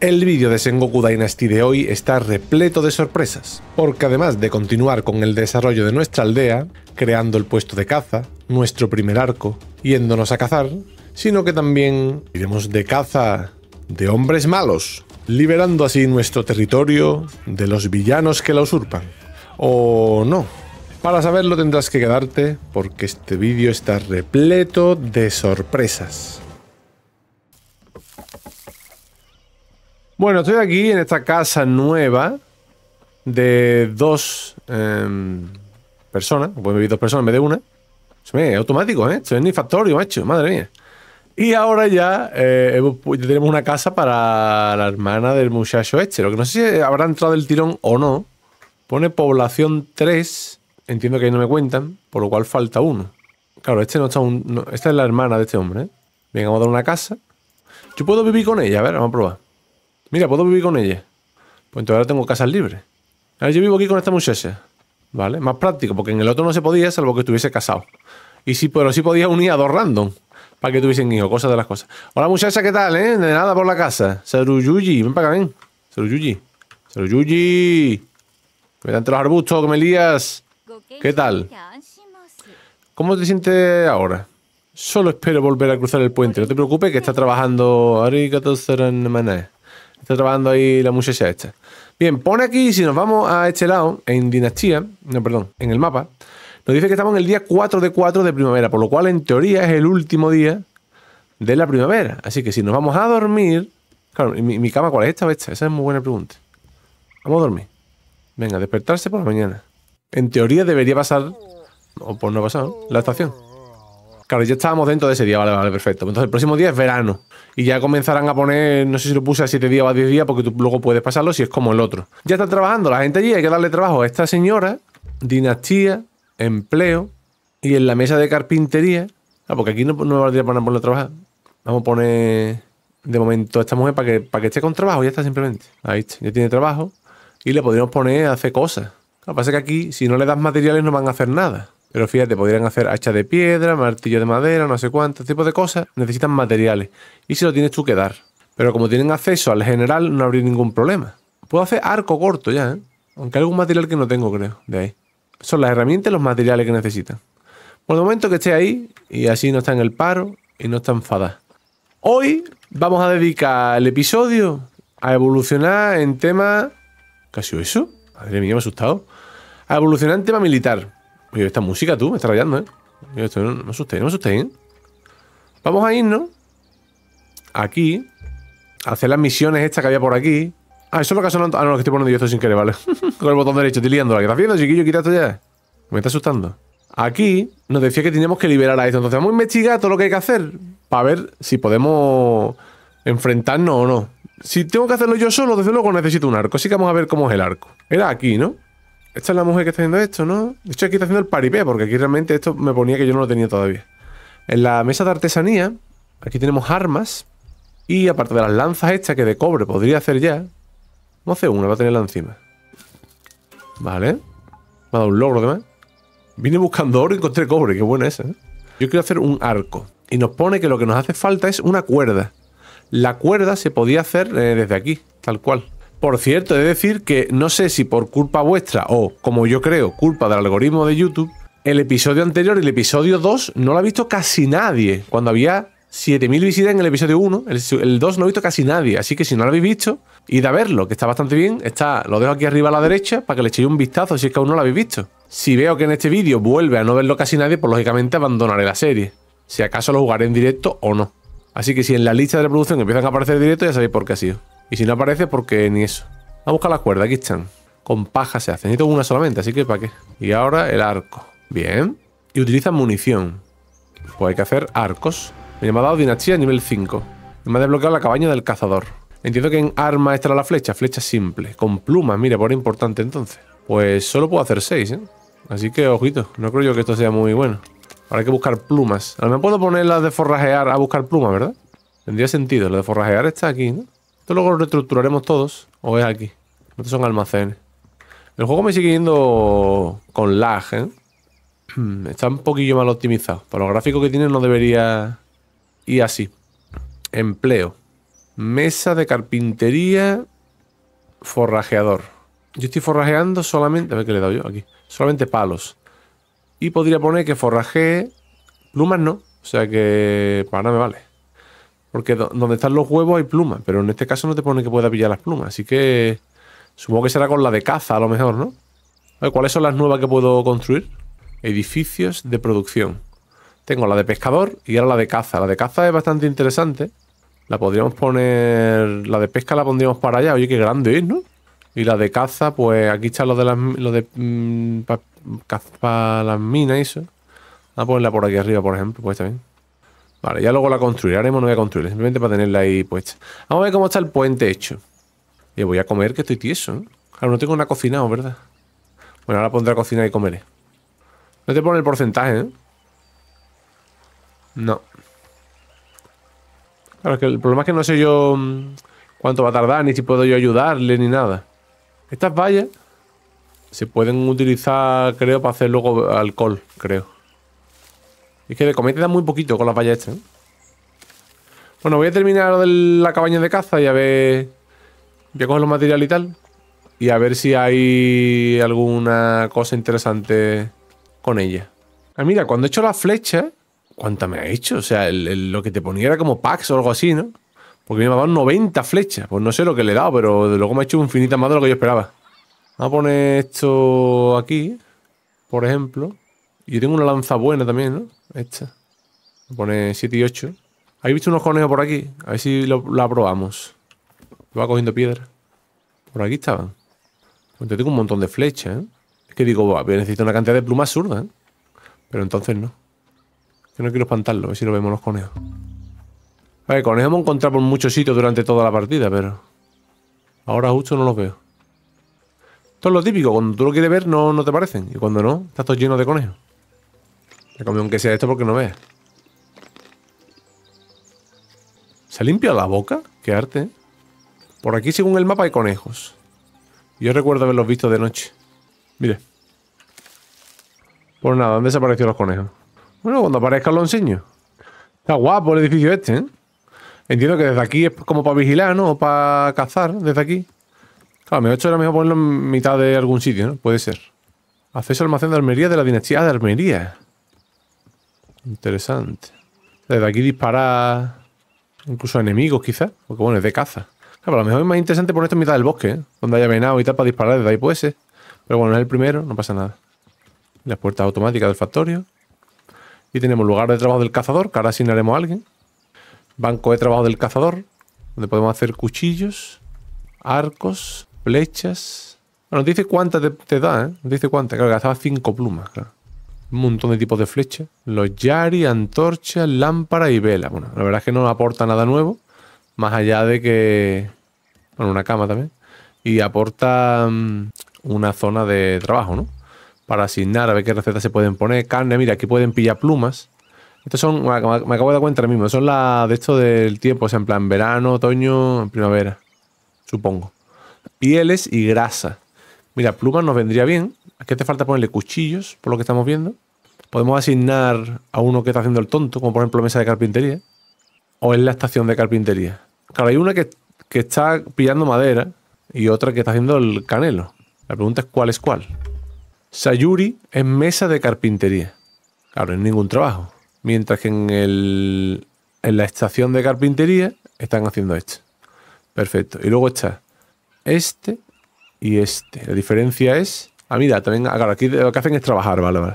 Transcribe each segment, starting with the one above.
El vídeo de Sengoku Dynasty de hoy está repleto de sorpresas, porque además de continuar con el desarrollo de nuestra aldea, creando el puesto de caza, nuestro primer arco, yéndonos a cazar, sino que también iremos de caza de hombres malos, liberando así nuestro territorio de los villanos que la usurpan. O no. Para saberlo tendrás que quedarte, porque este vídeo está repleto de sorpresas. Bueno, estoy aquí en esta casa nueva de dos em, personas. Pueden vivir dos personas en vez de una. es automático, ¿eh? Esto es mi factorio, macho. Madre mía. Y ahora eh, ya tenemos una casa para la hermana del muchacho este. Lo que no sé si habrá entrado el tirón o no. Pone población 3. Entiendo que ahí no me cuentan, por lo cual falta uno. Claro, este no está esta es la hermana de este hombre. ¿eh? Venga, vamos a dar una casa. Yo puedo vivir con ella, a ver, vamos a probar. Mira, puedo vivir con ella. Pues entonces ahora tengo casas libres. Ahora yo vivo aquí con esta muchacha. ¿Vale? Más práctico, porque en el otro no se podía, salvo que estuviese casado. Y sí, pero sí podía unir a dos random para que tuviesen hijos, cosas de las cosas. Hola muchacha, ¿qué tal, eh? De nada por la casa. Saruyuji, ven para acá, ven. Saruyuji. Saruyuji. Me entre los arbustos, que me lías. ¿Qué tal? ¿Cómo te sientes ahora? Solo espero volver a cruzar el puente. No te preocupes que está trabajando. Arigato Mané. Está trabajando ahí la muchacha esta. Bien, pone aquí, si nos vamos a este lado, en Dinastía, no, perdón, en el mapa, nos dice que estamos en el día 4 de 4 de primavera, por lo cual en teoría es el último día de la primavera. Así que si nos vamos a dormir. Claro, ¿mi, cama cuál es esta o esta? Esa es muy buena pregunta. Vamos a dormir. Venga, despertarse por la mañana. En teoría debería pasar, o por no pasar, la estación. Claro, ya estábamos dentro de ese día, vale, vale, perfecto. Entonces el próximo día es verano. Y ya comenzarán a poner, no sé si lo puse a 7 días o a 10 días, porque tú luego puedes pasarlo si es como el otro. Ya está trabajando la gente allí, hay que darle trabajo a esta señora, dinastía, empleo, y en la mesa de carpintería. Ah, porque aquí no, me valdría para ponerlo a trabajar. Vamos a poner de momento a esta mujer para que, para que esté con trabajo, ya está simplemente. Ahí está, ya tiene trabajo. Y le podríamos poner a hacer cosas. Lo que pasa es que aquí, si no le das materiales, no van a hacer nada. Pero fíjate, podrían hacer hacha de piedra, martillo de madera, no sé cuánto tipo de cosas. Necesitan materiales. Y si lo tienes tú que dar. Pero como tienen acceso al general, no habría ningún problema. Puedo hacer arco corto ya, ¿eh? Aunque hay algún material que no tengo, creo, de ahí. Son las herramientas y los materiales que necesitan. Por el momento que esté ahí, y así no está en el paro y no está enfadada. Hoy vamos a dedicar el episodio a evolucionar en tema... ¿Casi eso? Madre mía, me he asustado. A evolucionar en tema militar. Oye, esta música, tú, me está rayando, ¿eh? Oye, esto, no, me asustéis, no me asustéis, ¿eh? Vamos a irnos aquí, a hacer las misiones estas que había por aquí. Ah, eso es lo que ha sonado. Ah, no, lo que estoy poniendo yo esto sin querer, ¿vale? Con el botón derecho, estoy liándola. ¿Qué estás haciendo, chiquillo? Quita esto ya. Me está asustando. Aquí nos decía que teníamos que liberar a esto. Entonces vamos a investigar todo lo que hay que hacer para ver si podemos enfrentarnos o no. Si tengo que hacerlo yo solo, desde luego necesito un arco. Así que vamos a ver cómo es el arco. Era aquí, ¿no? Esta es la mujer que está haciendo esto, ¿no? De hecho, aquí está haciendo el paripé, porque aquí realmente esto me ponía que yo no lo tenía todavía. En la mesa de artesanía, aquí tenemos armas. Y aparte de las lanzas estas que de cobre podría hacer ya, no sé, una, va a tenerla encima. Vale. Me ha dado un logro además. Vine buscando oro y encontré cobre, qué buena esa. ¿eh? Yo quiero hacer un arco. Y nos pone que lo que nos hace falta es una cuerda. La cuerda se podía hacer eh, desde aquí, tal cual. Por cierto, he de decir que no sé si por culpa vuestra o, como yo creo, culpa del algoritmo de YouTube, el episodio anterior, el episodio 2, no lo ha visto casi nadie. Cuando había 7.000 visitas en el episodio 1, el, 2 no lo ha visto casi nadie. Así que si no lo habéis visto, id a verlo, que está bastante bien. Está, lo dejo aquí arriba a la derecha para que le echéis un vistazo si es que aún no lo habéis visto. Si veo que en este vídeo vuelve a no verlo casi nadie, pues lógicamente abandonaré la serie. Si acaso lo jugaré en directo o no. Así que si en la lista de reproducción empiezan a aparecer directo ya sabéis por qué ha sido. Y si no aparece, porque ni eso. a buscar la cuerda. aquí están. Con paja se hace. Necesito una solamente, así que ¿para qué? Y ahora el arco. Bien. Y utiliza munición. Pues hay que hacer arcos. Me ha dado dinastía nivel 5. Me ha desbloqueado la cabaña del cazador. Entiendo que en arma está la flecha, flecha simple. Con plumas, mira, por importante entonces. Pues solo puedo hacer 6, ¿eh? Así que, ojito, no creo yo que esto sea muy bueno. Ahora hay que buscar plumas. Ahora me puedo poner las de forrajear a buscar plumas, ¿verdad? Tendría sentido, lo de forrajear está aquí, ¿no? Esto luego lo reestructuraremos todos. O es aquí. Estos son almacenes. El juego me sigue yendo con lag, ¿eh? Está un poquillo mal optimizado. Por los gráficos que tiene no debería ir así. Empleo. Mesa de carpintería. Forrajeador. Yo estoy forrajeando solamente... A ver qué le he dado yo aquí. Solamente palos. Y podría poner que forraje... Plumas no. O sea que... Para nada me vale. Porque donde están los huevos hay plumas, pero en este caso no te pone que pueda pillar las plumas. Así que supongo que será con la de caza a lo mejor, ¿no? A ver, ¿cuáles son las nuevas que puedo construir? Edificios de producción. Tengo la de pescador y ahora la de caza. La de caza es bastante interesante. La podríamos poner... La de pesca la pondríamos para allá. Oye, qué grande es, ¿no? Y la de caza, pues aquí está lo de las... Lo de... Mm, para las minas y eso. Vamos ah, a ponerla por aquí arriba, por ejemplo. Pues también. Vale, ya luego la construiré. Ahora no voy a construir, simplemente para tenerla ahí puesta. Vamos a ver cómo está el puente hecho. Y voy a comer, que estoy tieso. ¿no? Claro, no tengo una cocina ¿verdad? Bueno, ahora pondré a cocinar y comeré. No te pone el porcentaje, ¿eh? No. Claro, que el problema es que no sé yo mm, cuánto va a tardar, ni si puedo yo ayudarle, ni nada. Estas vallas se pueden utilizar, creo, para hacer luego alcohol, creo. Es que de comete da muy poquito con la esta, ¿no? Bueno, voy a terminar de la cabaña de caza y a ver... Voy a coger los materiales y tal. Y a ver si hay alguna cosa interesante con ella. Ah, mira, cuando he hecho las flechas... ¿Cuánta me ha hecho? O sea, lo que te ponía era como packs o algo así, ¿no? Porque me ha dado 90 flechas. Pues no sé lo que le he dado, pero luego me ha hecho infinita más de lo que yo esperaba. Vamos a poner esto aquí, por ejemplo. Y tengo una lanza buena también, ¿no? Esta. Me pone 7 y 8. ¿Habéis visto unos conejos por aquí? A ver si lo, la probamos. Va cogiendo piedra. Por aquí estaban. Entonces pues tengo un montón de flechas, ¿eh? Es que digo, va, necesito una cantidad de plumas zurdas, ¿eh? Pero entonces no. Que no quiero espantarlo, a ver si lo vemos los conejos. A ver, conejos hemos encontrado por muchos sitios durante toda la partida, pero... Ahora justo no los veo. Esto es lo típico, cuando tú lo quieres ver no, no te parecen. Y cuando no, estás todo lleno de conejos. Me sea esto porque no vea. ¿Se ha limpiado la boca? Qué arte. ¿eh? Por aquí, según el mapa, hay conejos. Yo recuerdo haberlos visto de noche. Mire. Pues nada, han desaparecido los conejos. Bueno, cuando aparezca lo enseño. Está guapo el edificio este, ¿eh? Entiendo que desde aquí es como para vigilar, ¿no? O para cazar, desde aquí. Claro, me he hecho era mejor ponerlo en mitad de algún sitio, ¿no? Puede ser. Acceso al almacén de armería de la dinastía de armería. Interesante. Desde aquí disparar incluso a enemigos, quizás. Porque bueno, es de caza. Claro, a lo mejor es más interesante poner esto en mitad del bosque, ¿eh? donde haya venado y tal, para disparar desde ahí puede ser. Pero bueno, es el primero, no pasa nada. Las puertas automáticas del factorio. Y tenemos lugar de trabajo del cazador, que ahora asignaremos a alguien. Banco de trabajo del cazador, donde podemos hacer cuchillos, arcos, flechas. Bueno, dice cuántas te, da, ¿eh? dice cuántas. Claro, que gastaba 5 plumas, claro un montón de tipos de flechas, los yari, antorchas, lámpara y vela Bueno, la verdad es que no aporta nada nuevo, más allá de que... Bueno, una cama también. Y aporta mm, una zona de trabajo, ¿no? Para asignar, a ver qué recetas se pueden poner. Carne, mira, aquí pueden pillar plumas. Estos son, me acabo de dar cuenta ahora mismo, son las de esto del tiempo, o sea, en plan verano, otoño, primavera, supongo. Pieles y grasa. Mira, plumas nos vendría bien, Aquí te falta ponerle cuchillos, por lo que estamos viendo. Podemos asignar a uno que está haciendo el tonto, como por ejemplo mesa de carpintería. O en la estación de carpintería. Claro, hay una que, está pillando madera y otra que está haciendo el canelo. La pregunta es cuál es cuál. Sayuri es mesa de carpintería. Claro, en ningún trabajo. Mientras que en, el, en la estación de carpintería están haciendo esto. Perfecto. Y luego está este y este. La diferencia es Ah, mira, también, claro, aquí lo que hacen es trabajar, vale,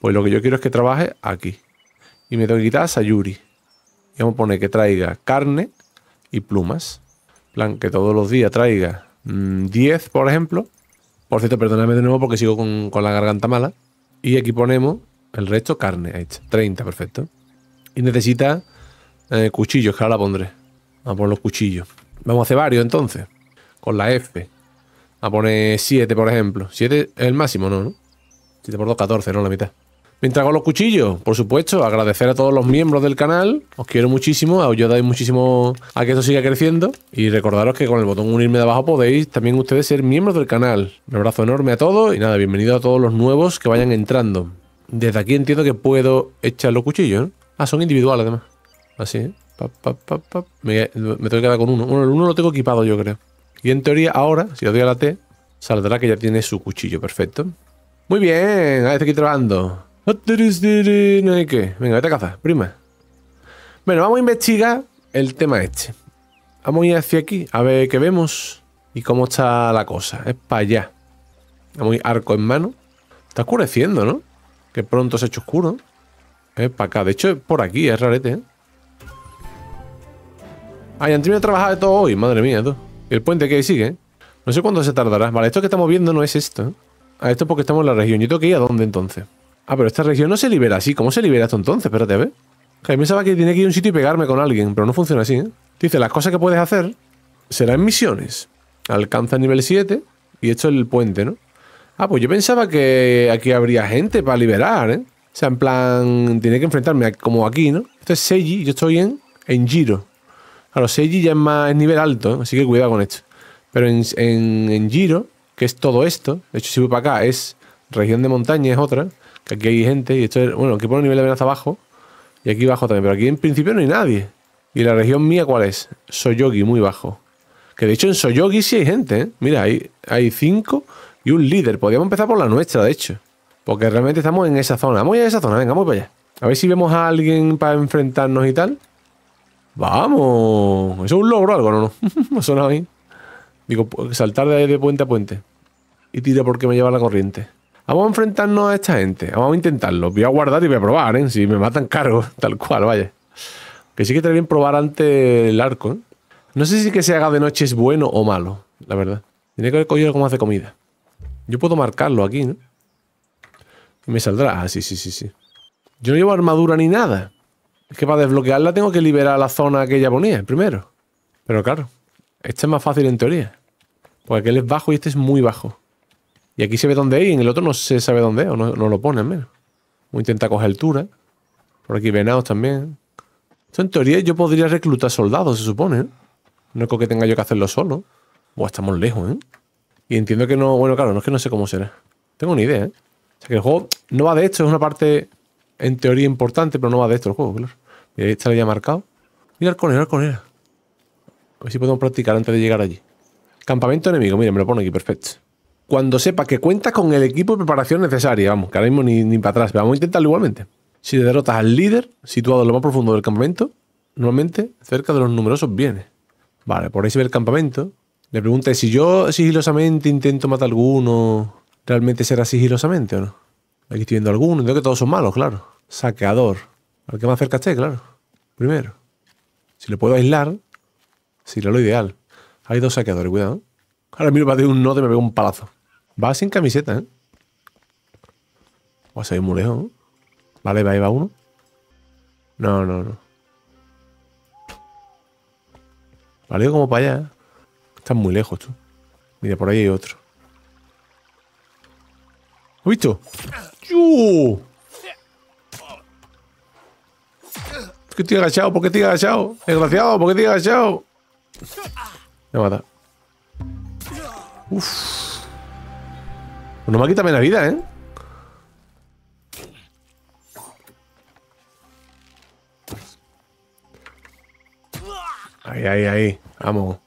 Pues lo que yo quiero es que trabaje aquí. Y me tengo que quitar a Sayuri. Y vamos a poner que traiga carne y plumas. plan, que todos los días traiga 10, mm, por ejemplo. Por cierto, perdóname de nuevo porque sigo con, la garganta mala. Y aquí ponemos el resto carne. 30, perfecto. Y necesita eh, cuchillos, que ahora la pondré. Vamos a poner los cuchillos. Vamos a hacer varios entonces. Con la F. A poner 7, por ejemplo. 7 es el máximo, ¿no? 7 por 2, 14, ¿no? La mitad. Mientras con los cuchillos, por supuesto, agradecer a todos los miembros del canal. Os quiero muchísimo, os ayudáis muchísimo a que esto siga creciendo. Y recordaros que con el botón unirme de abajo podéis también ustedes ser miembros del canal. Un abrazo enorme a todos y nada, bienvenido a todos los nuevos que vayan entrando. Desde aquí entiendo que puedo echar los cuchillos, ¿no? Ah, son individuales además. Así, ¿eh? me, tengo que quedar con uno. el uno lo tengo equipado yo creo. Y en teoría ahora, si le doy a la T, saldrá que ya tiene su cuchillo perfecto. Muy bien, a ver, aquí trabajando. No hay que. Venga, vete a cazar, prima. Bueno, vamos a investigar el tema este. Vamos a ir hacia aquí, a ver qué vemos y cómo está la cosa. Es para allá. Vamos a ir arco en mano. Está oscureciendo, ¿no? Que pronto se ha hecho oscuro. Es para acá. De hecho, es por aquí, es rarete, ¿eh? Ay, han tenido trabajado trabajar de todo hoy, madre mía, tú. El puente que sigue. No sé cuándo se tardará. Vale, esto que estamos viendo no es esto. A ah, esto porque estamos en la región. Yo tengo que ir a dónde entonces. Ah, pero esta región no se libera así. ¿Cómo se libera esto entonces? Espérate, a ver. Que pensaba que tiene que ir a un sitio y pegarme con alguien, pero no funciona así, ¿eh? Dice, las cosas que puedes hacer serán misiones. Alcanza el nivel 7 y esto es el puente, ¿no? Ah, pues yo pensaba que aquí habría gente para liberar, ¿eh? O sea, en plan, tiene que enfrentarme como aquí, ¿no? Esto es Seiji, yo estoy en, en Giro. Claro, Seiji ya es más nivel alto, así que cuidado con esto. Pero en, Giro, que es todo esto, de hecho, si voy para acá, es región de montaña, es otra, que aquí hay gente, y esto es, bueno, aquí pone nivel de amenaza abajo, y aquí abajo también, pero aquí en principio no hay nadie. ¿Y la región mía cuál es? Soyogi, muy bajo. Que de hecho en Soyogi sí hay gente, ¿eh? Mira, hay, hay cinco y un líder. Podríamos empezar por la nuestra, de hecho. Porque realmente estamos en esa zona. Vamos a esa zona, venga, vamos para allá. A ver si vemos a alguien para enfrentarnos y tal. Vamos, eso es un logro algo, ¿no? no. Me suena mí. Digo, saltar de, puente a puente. Y tira porque me lleva la corriente. Vamos a enfrentarnos a esta gente. Vamos a intentarlo. Voy a guardar y voy a probar, ¿eh? Si me matan cargo, tal cual, vaya. Que sí que también bien probar ante el arco, ¿eh? No sé si que se haga de noche es bueno o malo, la verdad. Tiene que haber cogido algo más de comida. Yo puedo marcarlo aquí, ¿no? Y me saldrá. Ah, sí, sí, sí, sí. Yo no llevo armadura ni nada. Es que para desbloquearla tengo que liberar la zona que ella ponía primero. Pero claro, este es más fácil en teoría. Porque aquel es bajo y este es muy bajo. Y aquí se ve dónde hay y en el otro no se sabe dónde o no, lo pone al menos. Voy a intentar coger altura. Por aquí venados también. Esto en teoría yo podría reclutar soldados, se supone. ¿eh? No es que tenga yo que hacerlo solo. Buah, estamos lejos, ¿eh? Y entiendo que no... Bueno, claro, no es que no sé cómo será. Tengo ni idea, ¿eh? O sea que el juego no va de esto, es una parte en teoría importante, pero no va de esto el juego, claro. Mira, ahí ya marcado. Mira el conero, el conero. A ver si podemos practicar antes de llegar allí. Campamento enemigo, mira, me lo pone aquí, perfecto. Cuando sepa que cuenta con el equipo de preparación necesaria, vamos, que ahora mismo ni, ni para atrás, pero vamos a intentarlo igualmente. Si le derrotas al líder, situado en lo más profundo del campamento, normalmente cerca de los numerosos bienes. Vale, por ahí se ve el campamento. Le pregunta si yo sigilosamente intento matar a alguno, ¿realmente será sigilosamente o no? Aquí estoy viendo algunos. Creo que todos son malos, claro. Saqueador. Al que más cerca esté, claro. Primero. Si lo puedo aislar, sería lo ideal. Hay dos saqueadores, cuidado. Ahora miro a dar un nodo y me veo un palazo. Va sin camiseta, ¿eh? O sea, muy lejos. ¿no? Vale, va, ahí va uno. No, no, no. Vale, como para allá. ¿eh? Están muy lejos, tú. Mira, por ahí hay otro. ¿Has visto? ¡Yu! ¿Por qué estoy agachado? ¿Por qué estoy agachado? Desgraciado, ¿por qué estoy agachado? Me mata. Uf. Pues no me ha quitado la vida, ¿eh? Ahí, ahí, ahí. Vamos.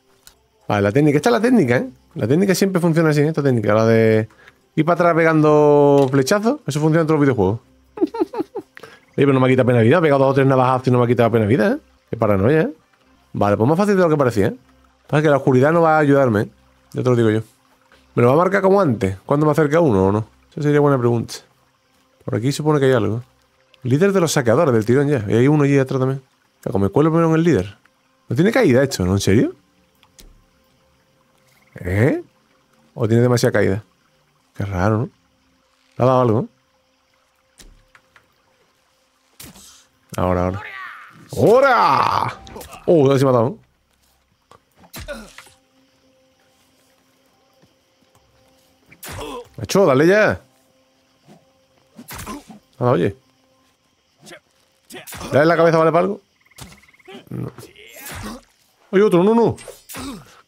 Vale, la técnica. Esta es la técnica, ¿eh? La técnica siempre funciona así, ¿eh? esta técnica. La de... Y para atrás pegando flechazos. Eso funciona en todos los videojuegos. Oye, pero no me ha quitado pena vida. He pegado dos o tres navajas y no me ha quitado pena vida, ¿eh? Qué paranoia, ¿eh? Vale, pues más fácil de lo que parecía, ¿eh? Pasa ah, que la oscuridad no va a ayudarme, ¿eh? Ya te lo digo yo. ¿Me lo va a marcar como antes? ¿Cuándo me acerca uno o no? Esa sería buena pregunta. Por aquí supone que hay algo. Líder de los saqueadores del tirón ya. Y hay uno allí atrás también. como me cuelo primero en el líder. No tiene caída esto, ¿no? ¿En serio? ¿Eh? ¿O tiene demasiada caída? Qué raro, ¿no? ¿Le ha dado algo? Ahora, ahora. ¡Hora! Oh, no me ha dado. Macho, dale ya. Ah, oye. Dale la cabeza, ¿vale para algo? No. Oye, otro, no, no.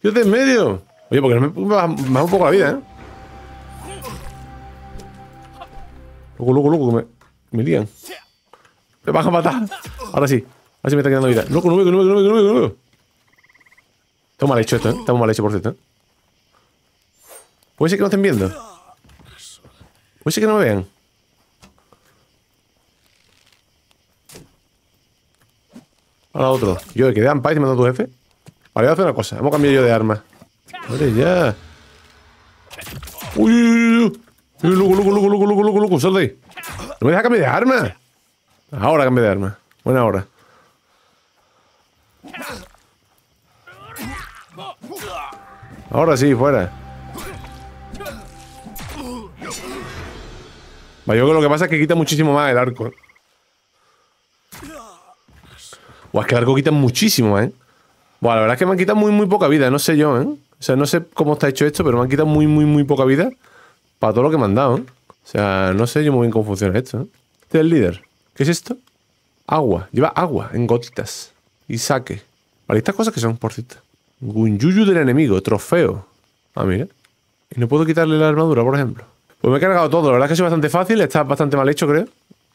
Yo de en medio. Oye, porque no me, me, un poco la vida, ¿eh? Loco, loco, loco, que me, me lían. Me van a matar. Ahora sí. Ahora sí me está quedando vida. Loco, no veo, no veo, no veo, mal hecho esto, ¿eh? Está mal hecho, por cierto, Puede ser que no estén viendo. Puede ser que no me vean. Ahora otro. Yo, que de paz y me a tu jefe. Vale, voy a hacer una cosa. Hemos cambiado yo de arma. Vale, ya. Uy, uy, uy, uy. Loco, loco, loco, loco, loco, loco, no me deja cambiar de arma. Ahora cambio de arma. Buena hora. Ahora sí, fuera. Yo creo que lo que pasa es que quita muchísimo más el arco. Buah, es que el arco quita muchísimo, ¿eh? Buah, la verdad es que me han quitado muy, muy poca vida, no sé yo, ¿eh? O sea, no sé cómo está hecho esto, pero me han quitado muy, muy, muy poca vida para todo lo que me han dado, ¿eh? O sea, no sé yo muy bien cómo funciona esto. ¿eh? Este es el líder. ¿Qué es esto? Agua. Lleva agua en gotitas. Y saque. Vale, estas cosas que son, por cierto. Gunyuyu del enemigo. Trofeo. Ah, mira. Y no puedo quitarle la armadura, por ejemplo. Pues me he cargado todo. La verdad es que es bastante fácil. Está bastante mal hecho, creo.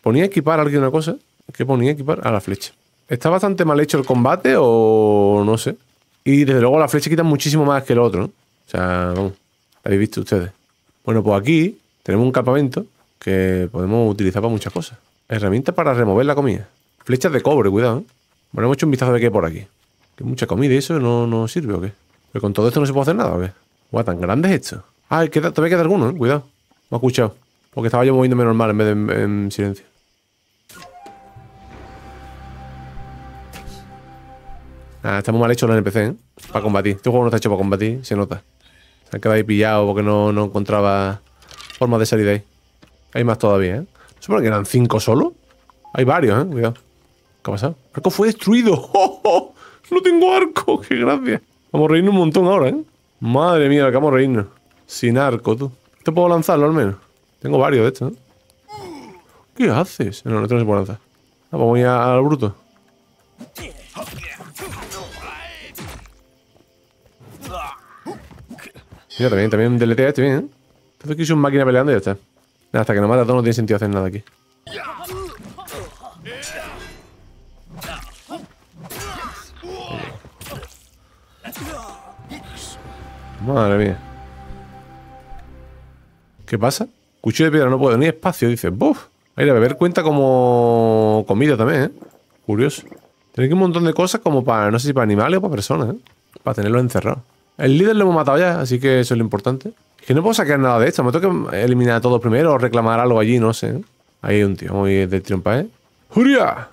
Ponía equipar a alguien una cosa. ¿Qué ponía equipar? A la flecha. Está bastante mal hecho el combate o no sé. Y desde luego la flecha quita muchísimo más que el otro, O sea, vamos. habéis visto ustedes. Bueno, pues aquí tenemos un campamento que podemos utilizar para muchas cosas. Herramientas para remover la comida. Flechas de cobre, cuidado. ¿eh? Bueno, hemos hecho un vistazo de qué por aquí. Que mucha comida y eso no, no sirve o qué. Pero con todo esto no se puede hacer nada o qué. Guau, tan grandes hechos esto. Ah, todavía queda alguno, ¿eh? cuidado. Me ha escuchado. Porque estaba yo moviéndome normal en vez de en, silencio. Ah, estamos mal hecho los NPC, ¿eh? Para combatir. Este juego no está hecho para combatir, se nota. Se han quedado ahí pillados porque no, no encontraba formas de salir de ahí. Hay más todavía, ¿eh? Supongo que eran cinco solo. Hay varios, ¿eh? Cuidado. ¿Qué ha pasado? arco fue destruido. No tengo arco. ¡Qué gracia! Vamos a reírnos un montón ahora, ¿eh? Madre mía, vamos a reírnos. Sin arco, tú. Te puedo lanzarlo al menos. Tengo varios de estos, ¿eh? ¿Qué haces? No, no, no se puede lanzar. Vamos ah, pues a ir al bruto. Mira, también, también deletea este bien, ¿eh? que es un máquina peleando y ya está. Hasta que nos mata todo no tiene sentido hacer nada aquí. Madre mía. ¿Qué pasa? Cuchillo de piedra, no puedo, ni espacio, dice. ¡Buf! Ahí a beber cuenta como comida también, ¿eh? Curioso. Tiene que un montón de cosas como para, no sé si para animales o para personas, ¿eh? Para tenerlo encerrado. El líder lo hemos matado ya, así que eso es lo importante. Que no puedo sacar nada de esto. Me tengo que eliminar todo primero o reclamar algo allí, no sé. Ahí hay un tío muy de triunfa, ¿eh? ¡Juria!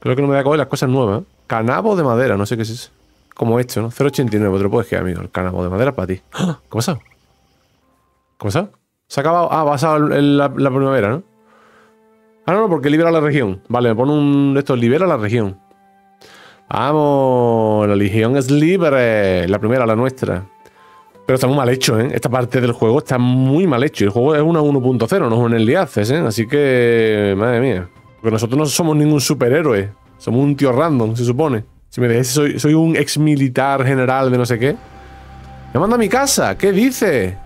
Creo que no me voy a coger las cosas nuevas. Canabo de madera, no sé qué es eso. Como esto, ¿no? 0.89, te lo puedes amigo. El canabo de madera para ti. ¿Cómo está? eso? está? Se ha acabado. Ah, ha a la, la primavera, ¿no? Ah, no, no, porque libera la región. Vale, me pone un. Esto, libera la región. Vamos, la Legión es libre. La primera, la nuestra. Pero está muy mal hecho, ¿eh? Esta parte del juego está muy mal hecho. El juego es una 1.0, no es un enliaces, ¿eh? Así que, madre mía. Porque nosotros no somos ningún superhéroe. Somos un tío random, se supone. Si me dices, soy, un ex militar general de no sé qué. Me manda a mi casa, ¿qué dice?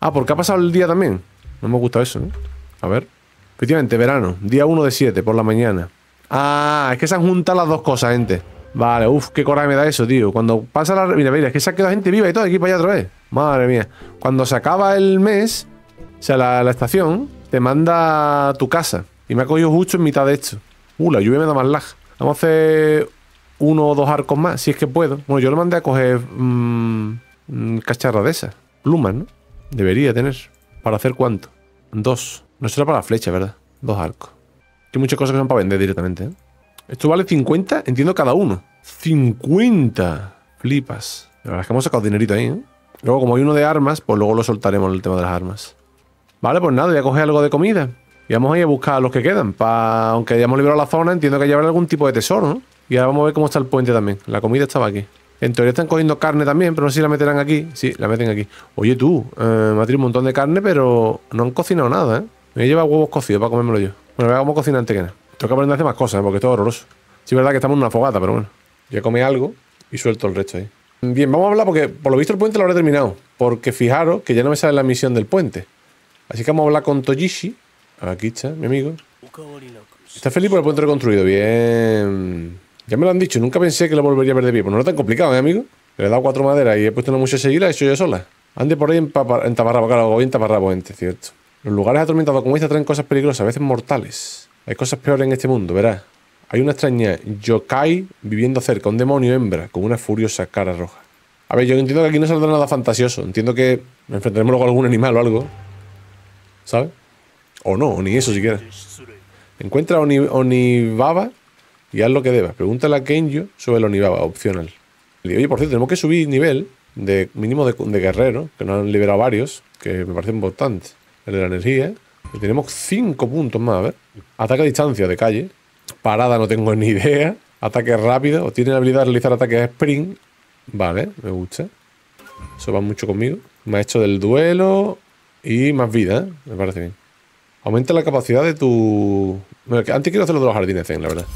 Ah, porque ha pasado el día también. No me gusta eso, ¿eh? A ver. Efectivamente, verano. Día 1 de 7 por la mañana. Ah, es que se han juntado las dos cosas, gente. Vale, uff, qué coraje me da eso, tío. Cuando pasa la... Mira, mira, es que se ha quedado gente viva y todo aquí para allá otra vez. Madre mía. Cuando se acaba el mes, o sea, la, estación, te manda a tu casa. Y me ha cogido justo en mitad de esto. Uh, la lluvia me da más lag. Vamos a hacer uno o dos arcos más, si es que puedo. Bueno, yo lo mandé a coger mm, mm, cacharra de esas. Plumas, ¿no? Debería tener. ¿Para hacer cuánto? Dos. No será para la flecha, ¿verdad? Dos arcos. Hay muchas cosas que son para vender directamente. ¿eh? Esto vale 50, entiendo cada uno. 50. Flipas. La verdad es que hemos sacado dinerito ahí, ¿eh? Luego, como hay uno de armas, pues luego lo soltaremos el tema de las armas. Vale, pues nada, voy a coger algo de comida. Y vamos a ir a buscar a los que quedan. para Aunque hayamos liberado la zona, entiendo que llevar algún tipo de tesoro, Y ahora vamos a ver cómo está el puente también. La comida estaba aquí. En teoría están cogiendo carne también, pero no sé si la meterán aquí. Sí, la meten aquí. Oye tú, eh, me ha un montón de carne, pero no han cocinado nada, ¿eh? Me voy a huevos cocidos para comérmelo yo. Bueno, voy a cocinar que Tengo que aprender a hacer más cosas, ¿eh? porque todo es horroroso. Sí, es verdad que estamos en una fogata, pero bueno. Ya comí algo y suelto el resto ahí. Bien, vamos a hablar porque por lo visto el puente lo habré terminado. Porque fijaros que ya no me sale la misión del puente. Así que vamos a hablar con Tojishi, Aquí está, mi amigo. Está feliz por el puente reconstruido. Bien. Ya me lo han dicho, nunca pensé que lo volvería a ver de pie. Pues no es tan complicado, ¿eh, amigo? Le he dado cuatro maderas y he puesto una seguida y hecho yo sola. Ande por ahí en, en claro, voy en gente, cierto. Los lugares atormentados como este traen cosas peligrosas, a veces mortales. Hay cosas peores en este mundo, verás. Hay una extraña yokai viviendo cerca, un demonio hembra, con una furiosa cara roja. A ver, yo entiendo que aquí no saldrá nada fantasioso. Entiendo que nos enfrentaremos luego a algún animal o algo. ¿Sabes? O no, o ni eso siquiera. Encuentra oni, Onibaba y haz lo que debas. Pregúntale a Kenjo sobre el Onibaba, opcional. Y oye, por cierto, tenemos que subir nivel de mínimo de, de guerrero, que nos han liberado varios, que me parece importante el de la energía. tenemos 5 puntos más, a ver. Ataque a distancia de calle. Parada no tengo ni idea. Ataque rápido. O tiene la habilidad de realizar ataques a sprint. Vale, me gusta. Eso va mucho conmigo. Maestro del duelo. Y más vida, ¿eh? me parece bien. Aumenta la capacidad de tu... Bueno, antes quiero hacer lo de los jardines la verdad.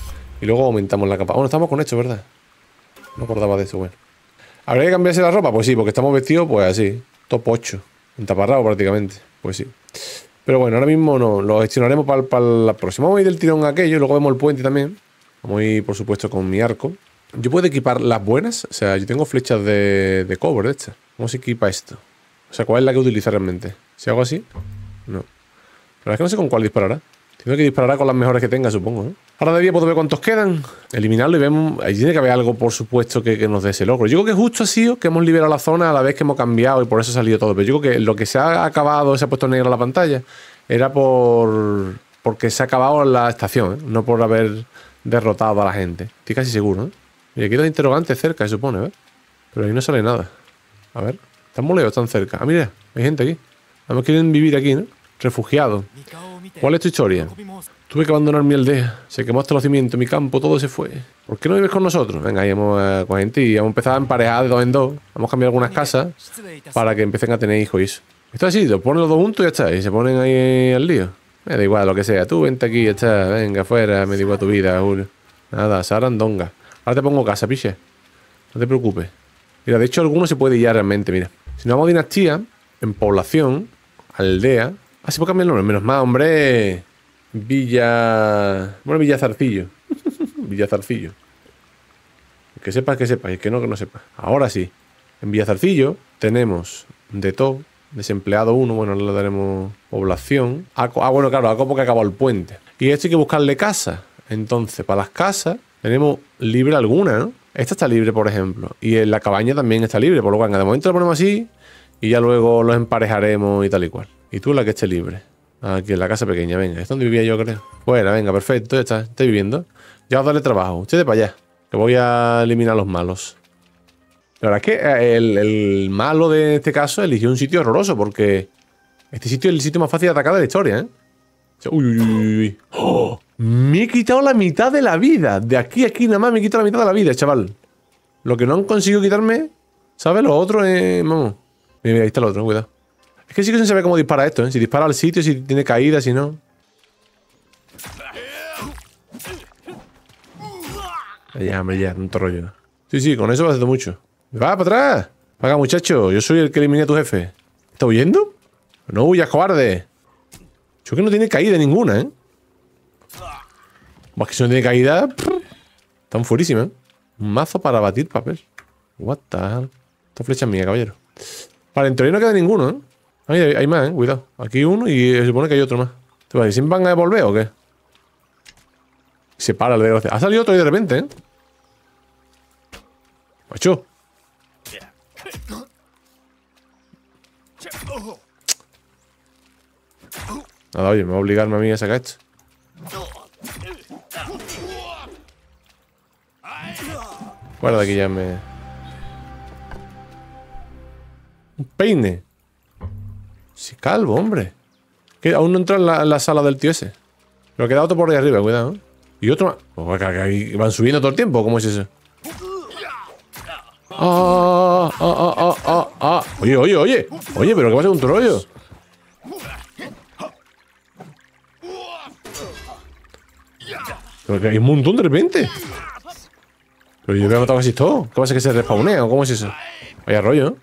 Y luego aumentamos la capa. Bueno, estamos con esto, ¿verdad? No acordaba de eso, bueno. ¿Habría que cambiarse la ropa? Pues sí, porque estamos vestidos pues así. Top 8. Entaparrado prácticamente. Pues sí. Pero bueno, ahora mismo no, lo gestionaremos para, la próxima. Vamos a ir del tirón aquello, luego vemos el puente también. Vamos a ir, por supuesto, con mi arco. Yo puedo equipar las buenas, o sea, yo tengo flechas de, de cobre de estas. ¿Cómo se equipa esto? O sea, ¿cuál es la que utilizar realmente? Si hago así, no. Pero es que no sé con cuál disparará. Tiene que disparar con las mejores que tenga, supongo, ¿no? Ahora de día puedo ver cuántos quedan, eliminarlo y vemos. Ahí tiene que haber algo, por supuesto, que, nos dé ese logro. Yo creo que justo ha sido que hemos liberado la zona a la vez que hemos cambiado y por eso ha salido todo. Pero yo creo que lo que se ha acabado, se ha puesto negro la pantalla, era por porque se ha acabado la estación, ¿eh? no por haber derrotado a la gente. Estoy casi seguro, ¿eh? Y aquí dos interrogantes cerca, se supone, ¿eh? Pero ahí no sale nada. A ver, están muy están cerca. Ah, mira, hay gente aquí. Además quieren vivir aquí, ¿no? Refugiados. ¿Cuál es tu historia? Tuve que abandonar mi aldea. Se quemó hasta los cimientos, mi campo, todo se fue. ¿Por qué no vives con nosotros? Venga, ahí vamos eh, con gente y vamos a a emparejar de dos en dos. Vamos a cambiar algunas casas para que empiecen a tener hijos y eso. Esto así, sido. ponen los dos juntos y ya está. Y se ponen ahí al lío. Me da igual lo que sea. Tú vente aquí, ya está. Venga, afuera. Me da igual tu vida, Julio. Nada, sarandonga. Ahora te pongo casa, piche. No te preocupes. Mira, de hecho, alguno se puede ya realmente, mira. Si no vamos a dinastía, en población, aldea. Ah, se puede nombre. menos más, hombre. Villa. Bueno, Villa Zarcillo. Villa Zarcillo. Que sepa que sepa. y que no, que no sepa. Ahora sí. En Villa Zarcillo tenemos de todo. Desempleado uno. bueno, le daremos población. ah, bueno, claro, que que acabó el puente. Y esto hay que buscarle casa. Entonces, para las casas tenemos libre alguna, ¿no? Esta está libre, por ejemplo. Y en la cabaña también está libre. Por lo cual, de momento la ponemos así y ya luego los emparejaremos y tal y cual. Y tú la que esté libre. Aquí en la casa pequeña, venga. Es donde vivía yo, creo. Fuera, venga, perfecto, ya está. Estoy viviendo. Ya os darle trabajo. Ustedes para allá. Que voy a eliminar a los malos. La verdad es que eh, el, malo de este caso eligió un sitio horroroso porque este sitio es el sitio más fácil de atacar de la historia, ¿eh? Uy, uy, uy, uy. ¡Oh! Me he quitado la mitad de la vida. De aquí a aquí nada más me he quitado la mitad de la vida, chaval. Lo que no han conseguido quitarme, ¿sabes? Lo otro, eh, vamos. Mira, mira, ahí está el otro, cuidado. Es que sí que se ve cómo dispara esto, ¿eh? Si dispara al sitio, si tiene caída, si no. Ya, hombre, ya, no te rollo. Sí, sí, con eso va haciendo mucho. ¡Va para atrás! Paga, muchacho, yo soy el que eliminé a tu jefe. ¿Está huyendo? No huyas, cobarde. Yo que no tiene caída ninguna, ¿eh? Más que si no tiene caída, Están tan furísima. ¿eh? Un mazo para batir papel. What the hell? Esta flecha mía, caballero. Vale, en teoría no queda ninguno, ¿eh? hay, más, ¿eh? Cuidado. Aquí uno y eh, se supone que hay otro más. ¿Te van a devolver o qué? Se para el desgracia. Ha salido otro ahí de repente, ¿eh? Macho. Nada, oye, me va a obligarme a mí a sacar esto. Guarda que ya me... Un peine calvo, hombre. Que aún no entra en la, la sala del tío ese. Pero quedado otro por ahí arriba, cuidado. Y otro más. Oh, van subiendo todo el tiempo, ¿cómo es eso? Ah, ah, ah, oye, oye, oye. Oye, pero ¿qué pasa con tu rollo? Pero que hay un montón de repente. Pero yo había matado casi todo. ¿Qué pasa que se respawnea o cómo es eso? Vaya rollo, ¿eh?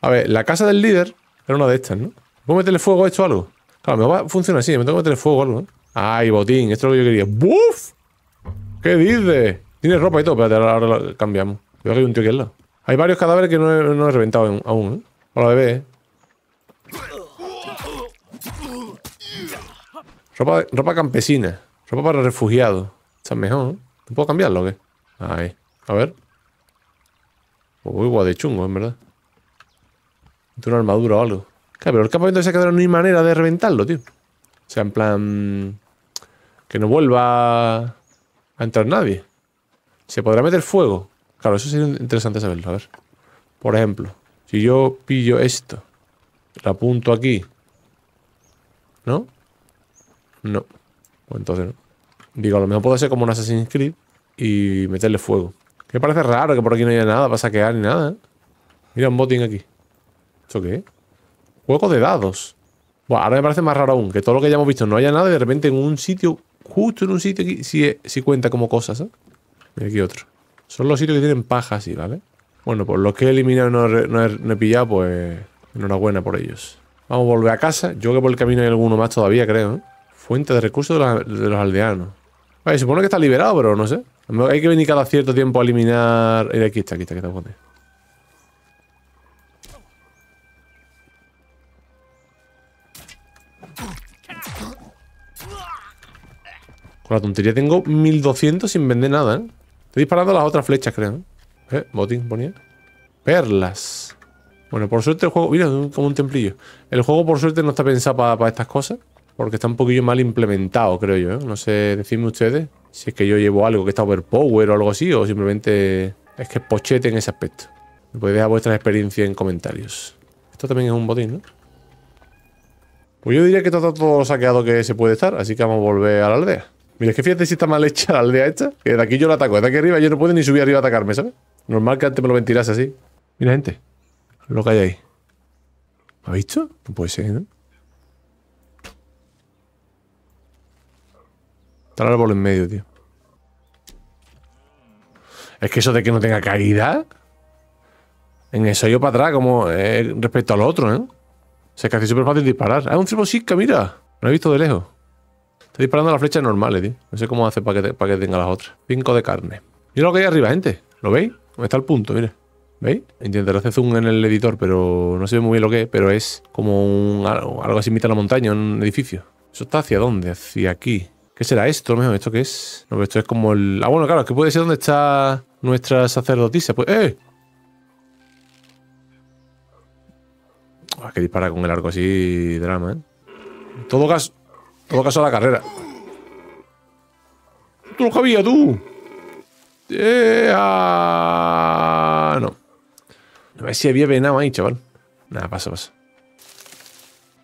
A ver, la casa del líder era una de estas, ¿no? ¿Puedo meterle fuego a esto o algo? Claro, me va a funcionar así, me tengo que meterle fuego a algo, ¿eh? Ay, botín, esto es lo que yo quería. ¡Buf! ¿Qué dices? Tiene ropa y todo, espérate, ahora, cambiamos. Veo que hay un tío aquí al lado. Hay varios cadáveres que no he, no reventado aún, ¿eh? Hola, bebé, ¿eh? Ropa, campesina. Ropa para refugiados. Está mejor, ¿no? ¿Puedo cambiarlo o qué? Ahí. A ver. Uy, guau de chungo, en verdad una armadura o algo. Claro, pero el campamento se ha quedado no hay manera de reventarlo, tío. O sea, en plan... Que no vuelva a entrar nadie. ¿Se podrá meter fuego? Claro, eso sería interesante saberlo. A ver. Por ejemplo, si yo pillo esto, lo apunto aquí. ¿No? No. Pues entonces no. Digo, a lo mejor puedo hacer como un Assassin's Creed y meterle fuego. Que parece raro que por aquí no haya nada para saquear ni nada. ¿eh? Mira un botín aquí. ¿Esto qué? Juegos de dados. Bueno, ahora me parece más raro aún, que todo lo que hayamos visto no haya nada y de repente en un sitio, justo en un sitio, aquí, si cuenta como cosas, ¿eh? aquí otro. Son los sitios que tienen paja así, ¿vale? Bueno, pues los que he eliminado no, no, he, pillado, pues enhorabuena por ellos. Vamos a volver a casa. Yo que por el camino hay alguno más todavía, creo. ¿eh? Fuente de recursos de, los aldeanos. Vale, supone que está liberado, pero no sé. Hay que venir cada cierto tiempo a eliminar... Eh, aquí está, aquí está, aquí está. Con la tontería tengo 1200 sin vender nada, ¿eh? Estoy disparando las otras flechas, creo. ¿eh? ¿Eh? Botín ponía. Perlas. Bueno, por suerte el juego... Mira, como un templillo. El juego, por suerte, no está pensado para estas cosas. Porque está un poquillo mal implementado, creo yo. ¿eh? No sé, decidme ustedes si es que yo llevo algo que está overpower o algo así. O simplemente es que es pochete en ese aspecto. Me podéis dejar vuestra experiencia en comentarios. Esto también es un botín, ¿no? Pues yo diría que está todo lo saqueado que se puede estar. Así que vamos a volver a la aldea. Mira, es que fíjate si está mal hecha la aldea esta. Que de aquí yo la ataco. De aquí arriba yo no puedo ni subir arriba a atacarme, ¿sabes? Normal que antes me lo ventilase así. Mira, gente. Lo que hay ahí. ¿Me ha visto? No pues puede ser, ¿no? Está el árbol en medio, tío. Es que eso de que no tenga caída. En eso yo para atrás, como eh, respecto al otro, ¿eh? O sea, que hace súper fácil disparar. Ah, un triple mira. Lo he visto de lejos disparando las flechas normales, tío. No sé cómo hace para que, tenga las otras. Cinco de carne. Mira lo que hay arriba, gente. ¿Lo veis? ¿Dónde está el punto? Mire. ¿Veis? Intentaré hacer zoom en el editor, pero no se ve muy bien lo que es, pero es como algo así mitad de la montaña, un edificio. ¿Eso está hacia dónde? Hacia aquí. ¿Qué será esto? Mejor, ¿esto qué es? No, esto es como el... Ah, bueno, claro, es que puede ser donde está nuestra sacerdotisa. Pues, ¡eh! Hay que disparar con el arco así, drama, ¿eh? En todo caso todo caso, la carrera. Tú lo sabías, tú. No. No. A ver si había venado ahí, chaval. Nada, pasa, pasa.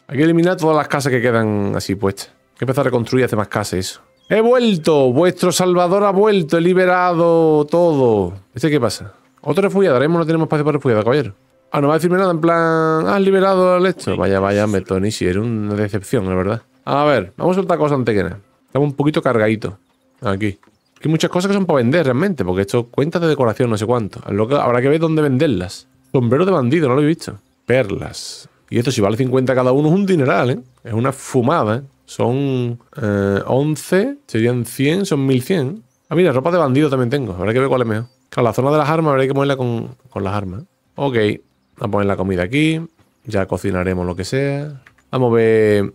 Hay que eliminar todas las casas que quedan así puestas. Hay que empezar a reconstruir y hacer más casas eso. ¡He vuelto! ¡Vuestro salvador ha vuelto! ¡He liberado todo! ¿Este qué pasa? ¿Otro refugiado? Ahora mismo no tenemos espacio para refugiado, caballero. Ah, no va a decirme nada, en plan... Ah, ¿Has liberado al esto? Vaya, vaya, si era una decepción, la verdad. A ver, vamos a soltar cosa antes que nada. Estamos un poquito cargadito. Aquí. Hay muchas cosas que son para vender realmente, porque esto cuentas de decoración, no sé cuánto. Habrá que ver dónde venderlas. Sombrero de bandido, no lo he visto. Perlas. Y esto si vale 50 cada uno es un dineral, ¿eh? Es una fumada, ¿eh? Son 11, eh, serían 100, son 1100. Ah, mira, ropa de bandido también tengo. Habrá que ver cuál es mejor. Claro, la zona de las armas habrá que ponerla con, con las armas. Ok, vamos a poner la comida aquí. Ya cocinaremos lo que sea. Vamos a ver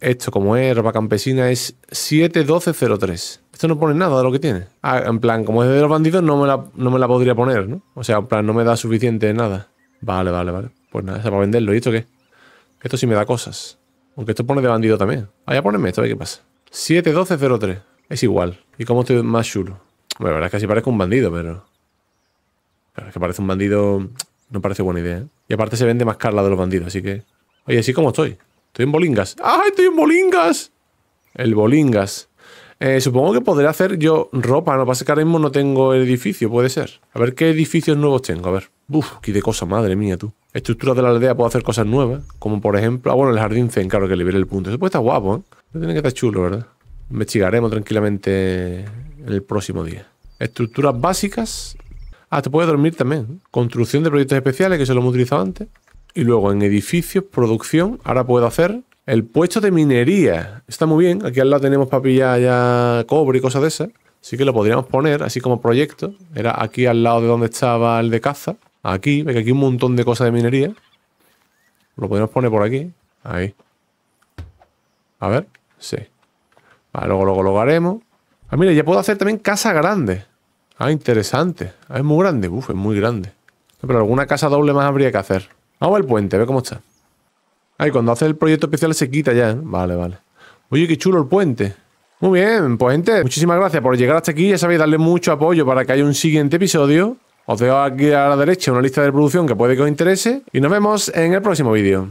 esto, como es ropa campesina, es 71203. Esto no pone nada de lo que tiene. Ah, en plan, como es de los bandidos, no me, la, no me la podría poner, ¿no? O sea, en plan, no me da suficiente nada. Vale, vale, vale. Pues nada, esa para venderlo. ¿Y esto qué? Esto sí me da cosas. Aunque esto pone de bandido también. Ah, ya ponerme esto, a ver qué pasa. 71203. Es igual. ¿Y cómo estoy más chulo? Bueno, la verdad es que así parezco un bandido, pero... Claro, es que parece un bandido... No parece buena idea, ¿eh? Y aparte se vende más cara de los bandidos, así que... Oye, así como estoy. Estoy en Bolingas. ¡Ah, estoy en Bolingas! El Bolingas. Eh, supongo que podré hacer yo ropa. No pasa que ahora mismo no tengo el edificio, puede ser. A ver qué edificios nuevos tengo. A ver. Uf, qué de cosa madre mía, tú. Estructuras de la aldea puedo hacer cosas nuevas. Como por ejemplo. Ah, bueno, el jardín zen, claro, que libere el punto. Eso puede estar guapo, ¿eh? No tiene que estar chulo, ¿verdad? Investigaremos tranquilamente el próximo día. Estructuras básicas. Ah, te puedes dormir también. Construcción de proyectos especiales, que se lo hemos utilizado antes. Y luego en edificios, producción, ahora puedo hacer el puesto de minería. Está muy bien, aquí al lado tenemos Papilla ya cobre y cosas de esas. Así que lo podríamos poner así como proyecto. Era aquí al lado de donde estaba el de caza. Aquí, ve que aquí un montón de cosas de minería. Lo podemos poner por aquí. Ahí. A ver, sí. Vale, luego lo colocaremos. Ah, mira, ya puedo hacer también casa grande. Ah, interesante. Ah, es muy grande. Uf, es muy grande. Pero alguna casa doble más habría que hacer. Vamos el puente, ve cómo está. Ay, cuando hace el proyecto especial se quita ya. ¿eh? Vale, vale. Oye, qué chulo el puente. Muy bien, pues gente, muchísimas gracias por llegar hasta aquí. Ya sabéis, darle mucho apoyo para que haya un siguiente episodio. Os dejo aquí a la derecha una lista de producción que puede que os interese. Y nos vemos en el próximo vídeo.